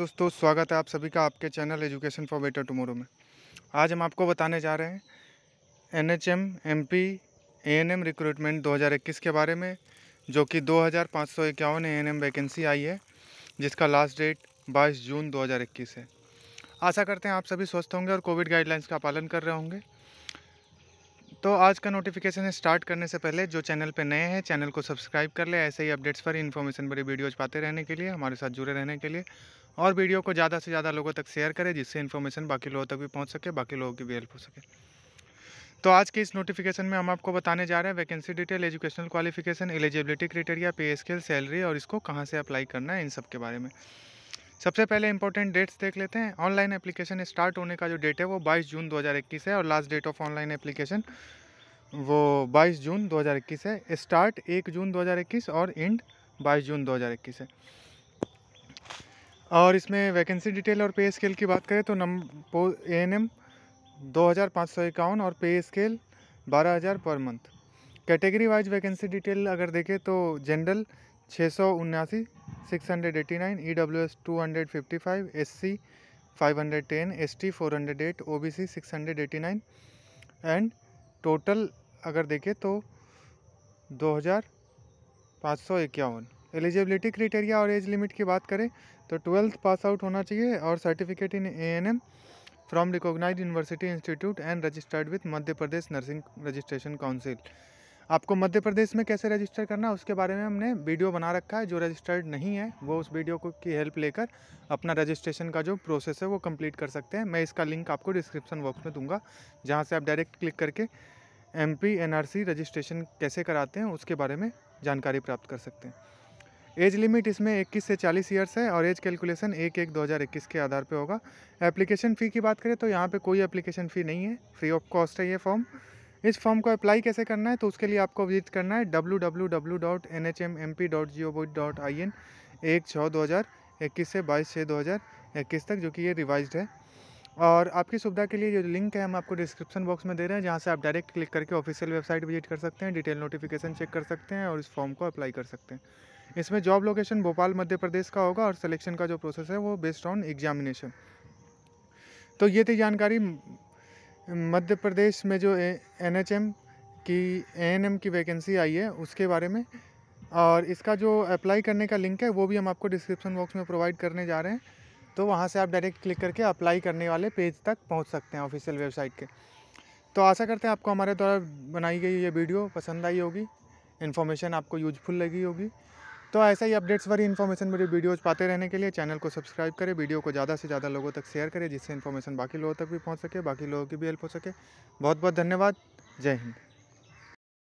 दोस्तों स्वागत है आप सभी का आपके channel education for better tomorrow में आज हम आपको बताने जा रहे हैं N H M M P N M recruitment दो हज़ार इक्कीस के बारे में जो कि दो हज़ार पाँच सौ इक्यावन ए एन एम वैकेंसी आई है जिसका लास्ट डेट बाईस जून दो हज़ार इक्कीस है आशा करते हैं आप सभी स्वस्थ होंगे और कोविड गाइडलाइंस का पालन कर रहे होंगे तो आज का नोटिफिकेशन स्टार्ट करने से पहले जो चैनल पर नए हैं चैनल को सब्सक्राइब कर ले ऐसे ही अपडेट्स पर इन्फॉर्मेशन भरी वीडियोज पाते रहने के लिए हमारे साथ जुड़े रहने के लिए और वीडियो को ज़्यादा से ज़्यादा लोगों तक शेयर करें जिससे इन्फॉर्मेशन बाकी लोगों तक भी पहुँच सके बाकी लोगों की भी हेल्प हो सके तो आज के इस नोटिफिकेशन में हम आपको बताने जा रहे हैं vacancy detail educational qualification eligibility criteria pay scale salary और इसको कहाँ से अप्लाई करना है इन सब के बारे में सबसे पहले इंपॉर्टेंट डेट्स देख लेते हैं ऑनलाइन एप्लीकेशन स्टार्ट होने का जो डेट है वो 22 जून 2021 है और last date of online application वो 22 जून 2021 है स्टार्ट 1 जून 2021 और एंड 22 जून 2021 है और इसमें वैकेंसी डिटेल और पे स्केल की बात करें तो नम ए एन एम दो हज़ार पाँच सौ इक्यावन और पे स्केल बारह हज़ार पर month category wise vacancy detail अगर देखें तो जनरल छः सौ उन्यासी six hundred eighty nine E W S two hundred fifty five S C five hundred ten S T four hundred eight O B C six hundred eighty nine and total अगर देखें तो दो हज़ार पाँच सौ इक्यावन एलिजिबिलिटी क्राइटेरिया और age limit की बात करें तो ट्वेल्थ पास आउट होना चाहिए और certificate in A N M from recognise university institute and registered with Madhya Pradesh nursing registration council आपको मध्य प्रदेश में कैसे रजिस्टर करना उसके बारे में हमने वीडियो बना रखा है जो रजिस्टर्ड नहीं है वो उस वीडियो को की हेल्प लेकर अपना रजिस्ट्रेशन का जो प्रोसेस है वो कंप्लीट कर सकते हैं मैं इसका लिंक आपको डिस्क्रिप्शन बॉक्स में दूंगा जहाँ से आप डायरेक्ट क्लिक करके एम पी रजिस्ट्रेशन कैसे कराते हैं उसके बारे में जानकारी प्राप्त कर सकते हैं एज लिमिट इसमें 21 से 40 ईयर्स है और एज कैलकुलेशन एक एक 2021 के आधार पे होगा एप्लीकेशन फ़ी की बात करें तो यहाँ पे कोई एप्लीकेशन फ़ी नहीं है फ्री ऑफ कॉस्ट है ये फॉर्म इस फॉर्म को अप्लाई कैसे करना है तो उसके लिए आपको विजिट करना है एन एक छः दो हज़ार इक्कीस से बाईस छः दो हज़ार इक्कीस तक जो कि ये रिवाइज है और आपकी सुविधा के लिए जो लिंक है हम आपको डिस्क्रिप्शन बॉक्स में दे रहे हैं जहाँ से आप डायरेक्ट क्लिक करके ऑफिशियल वेबसाइट विजिट कर सकते हैं डिटेल नोटिफिकेशन चेक कर सकते हैं और इस फॉर्म को अप्लाई कर सकते हैं इसमें जॉब लोकेशन भोपाल मध्य प्रदेश का होगा और सिलेक्शन का जो प्रोसेस है वो बेस्ड ऑन एग्जामिनेशन तो ये थी जानकारी मध्य प्रदेश में जो एन एच एम की एन की वैकेंसी आई है उसके बारे में और इसका जो अप्लाई करने का लिंक है वो भी हम आपको डिस्क्रिप्शन बॉक्स में प्रोवाइड करने जा रहे हैं तो वहाँ से आप डायरेक्ट क्लिक करके अप्लाई करने वाले पेज तक पहुँच सकते हैं ऑफिशियल वेबसाइट के तो आशा करते हैं आपको हमारे द्वारा बनाई गई ये वीडियो पसंद आई होगी इन्फॉर्मेशन आपको यूजफुल लगी होगी तो ऐसा ही अपडेट्स वाली इन्फॉर्मेशन मेरे वीडियोज़ पाते रहने के लिए चैनल को सब्सक्राइब करें वीडियो को ज़्यादा से ज़्यादा लोगों तक शेयर करें जिससे इन्फॉर्मेशन बाकी लोगों तक भी पहुँच सके बाकी लोगों की भी हेल्प हो सके बहुत बहुत धन्यवाद जय हिंद